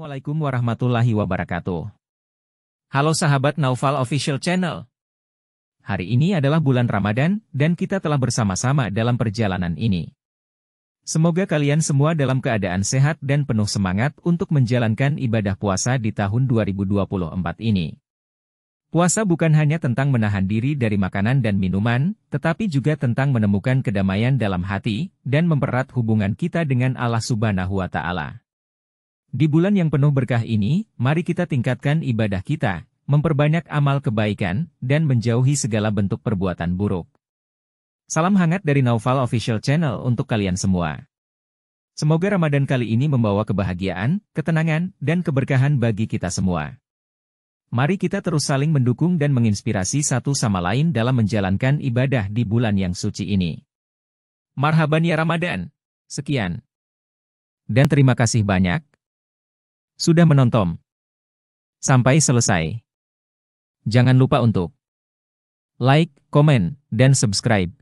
Assalamualaikum warahmatullahi wabarakatuh. Halo sahabat Naufal Official Channel. Hari ini adalah bulan Ramadan, dan kita telah bersama-sama dalam perjalanan ini. Semoga kalian semua dalam keadaan sehat dan penuh semangat untuk menjalankan ibadah puasa di tahun 2024 ini. Puasa bukan hanya tentang menahan diri dari makanan dan minuman, tetapi juga tentang menemukan kedamaian dalam hati, dan mempererat hubungan kita dengan Allah Subhanahu wa Ta'ala. Di bulan yang penuh berkah ini, mari kita tingkatkan ibadah kita, memperbanyak amal kebaikan, dan menjauhi segala bentuk perbuatan buruk. Salam hangat dari Naufal Official Channel untuk kalian semua. Semoga Ramadan kali ini membawa kebahagiaan, ketenangan, dan keberkahan bagi kita semua. Mari kita terus saling mendukung dan menginspirasi satu sama lain dalam menjalankan ibadah di bulan yang suci ini. Marhaban ya Ramadan. Sekian. Dan terima kasih banyak sudah menonton. Sampai selesai. Jangan lupa untuk like, komen, dan subscribe.